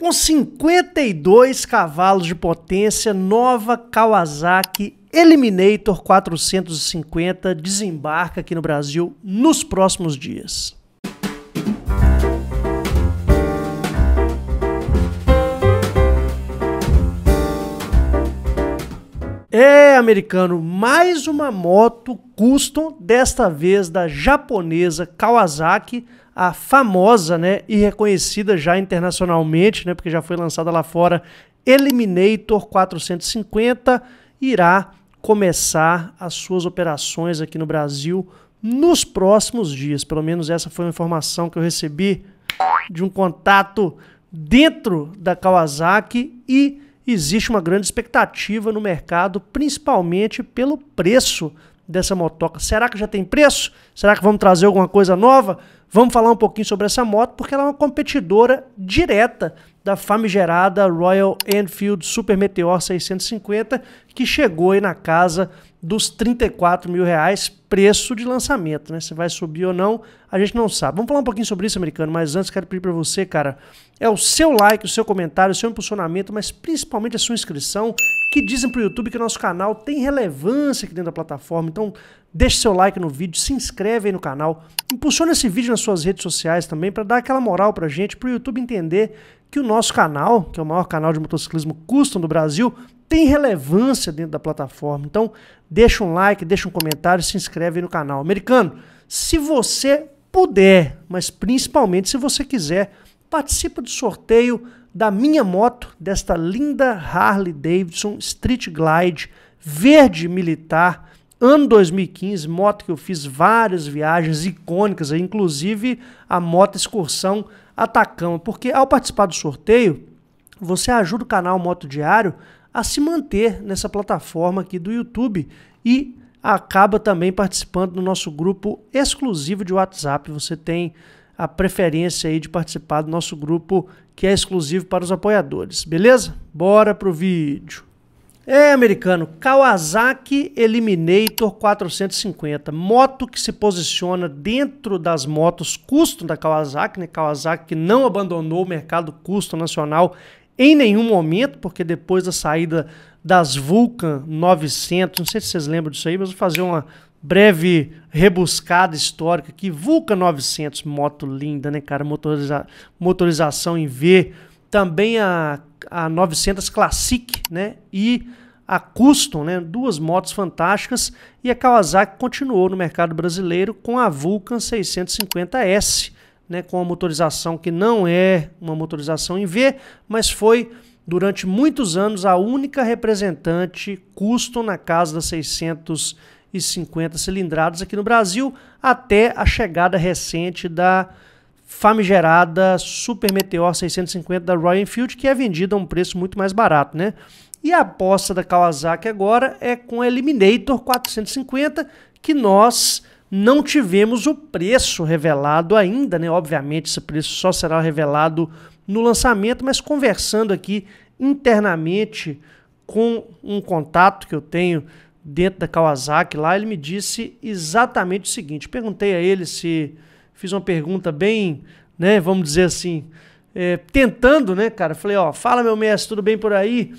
Com 52 cavalos de potência, nova Kawasaki Eliminator 450 desembarca aqui no Brasil nos próximos dias americano, mais uma moto custom, desta vez da japonesa Kawasaki, a famosa né, e reconhecida já internacionalmente, né, porque já foi lançada lá fora, Eliminator 450, irá começar as suas operações aqui no Brasil nos próximos dias. Pelo menos essa foi uma informação que eu recebi de um contato dentro da Kawasaki e existe uma grande expectativa no mercado, principalmente pelo preço dessa motoca. Será que já tem preço? Será que vamos trazer alguma coisa nova? Vamos falar um pouquinho sobre essa moto, porque ela é uma competidora direta da famigerada Royal Enfield Super Meteor 650, que chegou aí na casa dos 34 mil reais, preço de lançamento, né? Se vai subir ou não, a gente não sabe. Vamos falar um pouquinho sobre isso, americano, mas antes quero pedir para você, cara, é o seu like, o seu comentário, o seu impulsionamento, mas principalmente a sua inscrição, que dizem para o YouTube que o nosso canal tem relevância aqui dentro da plataforma. Então, deixe seu like no vídeo, se inscreve aí no canal, impulsiona esse vídeo nas suas redes sociais também para dar aquela moral para gente, para o YouTube entender que o nosso canal, que é o maior canal de motociclismo custom do Brasil, tem relevância dentro da plataforma. Então, deixa um like, deixa um comentário, se inscreve no canal. Americano, se você puder, mas principalmente se você quiser, participa do sorteio da minha moto, desta linda Harley Davidson Street Glide verde militar Ano 2015, moto que eu fiz várias viagens icônicas, inclusive a moto excursão Atacama, porque ao participar do sorteio, você ajuda o canal Moto Diário a se manter nessa plataforma aqui do YouTube e acaba também participando do nosso grupo exclusivo de WhatsApp. Você tem a preferência aí de participar do nosso grupo que é exclusivo para os apoiadores, beleza? Bora pro vídeo. É, americano, Kawasaki Eliminator 450, moto que se posiciona dentro das motos custom da Kawasaki, né? Kawasaki que não abandonou o mercado custom nacional em nenhum momento, porque depois da saída das Vulcan 900, não sei se vocês lembram disso aí, mas vou fazer uma breve rebuscada histórica aqui. Vulcan 900, moto linda, né, cara? Motoriza... motorização em V, também a, a 900 Classic né? e a Custom, né? duas motos fantásticas, e a Kawasaki continuou no mercado brasileiro com a Vulcan 650S, né? com a motorização que não é uma motorização em V, mas foi durante muitos anos a única representante custom na casa das 650 cilindradas aqui no Brasil, até a chegada recente da famigerada Super Meteor 650 da Royal Enfield, que é vendida a um preço muito mais barato, né? E a aposta da Kawasaki agora é com a Eliminator 450, que nós não tivemos o preço revelado ainda, né? Obviamente, esse preço só será revelado no lançamento, mas conversando aqui internamente com um contato que eu tenho dentro da Kawasaki lá, ele me disse exatamente o seguinte: perguntei a ele se Fiz uma pergunta bem, né, vamos dizer assim, é, tentando, né, cara? Falei, ó, fala meu mestre, tudo bem por aí?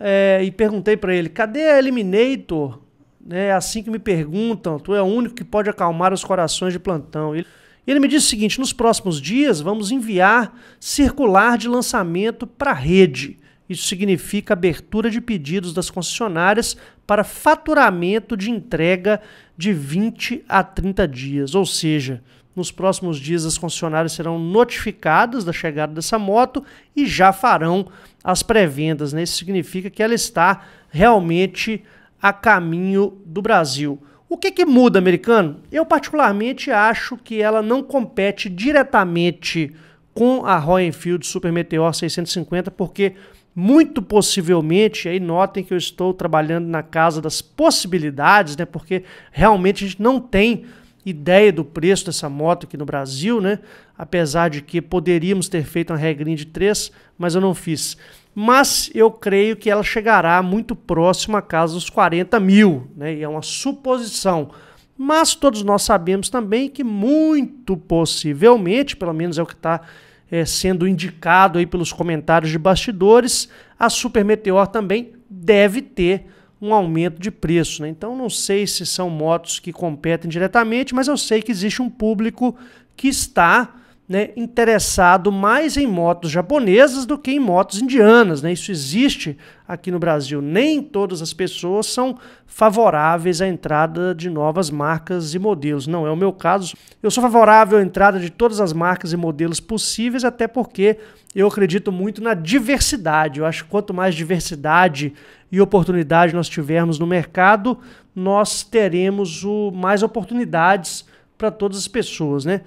É, e perguntei para ele, cadê a Eliminator? Né, é assim que me perguntam, tu é o único que pode acalmar os corações de plantão. Ele, ele me disse o seguinte: nos próximos dias vamos enviar circular de lançamento para a rede. Isso significa abertura de pedidos das concessionárias para faturamento de entrega de 20 a 30 dias. Ou seja, nos próximos dias, as concessionárias serão notificadas da chegada dessa moto e já farão as pré-vendas. Né? Isso significa que ela está realmente a caminho do Brasil. O que, que muda, americano? Eu, particularmente, acho que ela não compete diretamente com a Royal Enfield Super Meteor 650, porque muito possivelmente, aí notem que eu estou trabalhando na casa das possibilidades, né? Porque realmente a gente não tem ideia do preço dessa moto aqui no Brasil, né? Apesar de que poderíamos ter feito uma regrinha de três, mas eu não fiz. Mas eu creio que ela chegará muito próxima a casa dos 40 mil, né? E é uma suposição. Mas todos nós sabemos também que muito possivelmente, pelo menos é o que está é, sendo indicado aí pelos comentários de bastidores, a Super Meteor também deve ter um aumento de preço. Né? Então, não sei se são motos que competem diretamente, mas eu sei que existe um público que está né, interessado mais em motos japonesas do que em motos indianas. Né? Isso existe aqui no Brasil. Nem todas as pessoas são favoráveis à entrada de novas marcas e modelos. Não é o meu caso. Eu sou favorável à entrada de todas as marcas e modelos possíveis, até porque eu acredito muito na diversidade. Eu acho que quanto mais diversidade e oportunidade nós tivermos no mercado, nós teremos o, mais oportunidades para todas as pessoas. Né?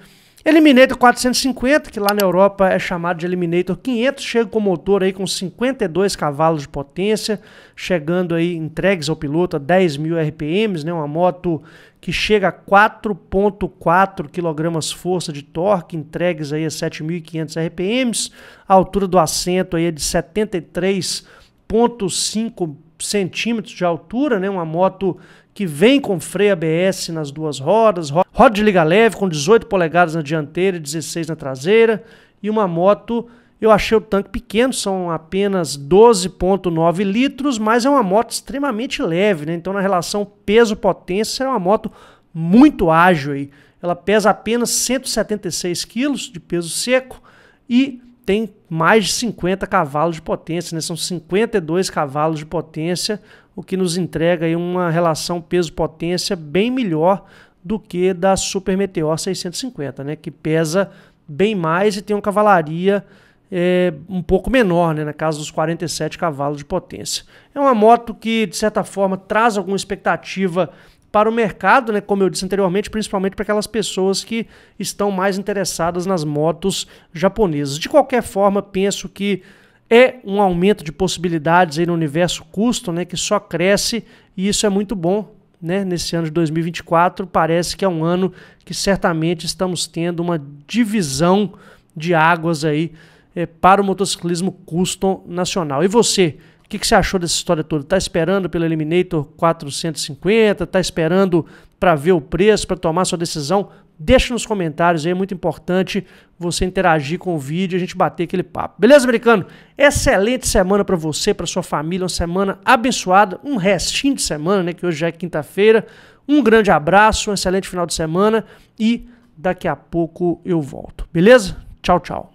Eliminator 450, que lá na Europa é chamado de Eliminator 500, chega com motor aí com 52 cavalos de potência, chegando aí entregues ao piloto a 10 mil RPMs, né? Uma moto que chega a 4.4 kg força de torque, entregues aí a 7.500 RPMs, a altura do assento aí é de 73 kg 1,5 centímetros de altura, né? uma moto que vem com freio ABS nas duas rodas, roda de liga leve com 18 polegadas na dianteira e 16 na traseira, e uma moto, eu achei o tanque pequeno, são apenas 12,9 litros, mas é uma moto extremamente leve, né? então na relação peso-potência é uma moto muito ágil. Aí. Ela pesa apenas 176 quilos de peso seco e tem mais de 50 cavalos de potência, né? são 52 cavalos de potência, o que nos entrega aí uma relação peso-potência bem melhor do que da Super Meteor 650, né? que pesa bem mais e tem uma cavalaria é, um pouco menor, né? na casa dos 47 cavalos de potência. É uma moto que, de certa forma, traz alguma expectativa para o mercado, né, como eu disse anteriormente, principalmente para aquelas pessoas que estão mais interessadas nas motos japonesas. De qualquer forma, penso que é um aumento de possibilidades aí no universo custo, né, que só cresce e isso é muito bom, né? Nesse ano de 2024 parece que é um ano que certamente estamos tendo uma divisão de águas aí é, para o motociclismo custom nacional. E você? O que, que, você achou dessa história toda? Tá esperando pelo Eliminator 450? Tá esperando para ver o preço, para tomar sua decisão? Deixa nos comentários aí, é muito importante você interagir com o vídeo, a gente bater aquele papo. Beleza, americano? Excelente semana para você, para sua família, uma semana abençoada, um restinho de semana, né, que hoje já é quinta-feira. Um grande abraço, um excelente final de semana e daqui a pouco eu volto. Beleza? Tchau, tchau.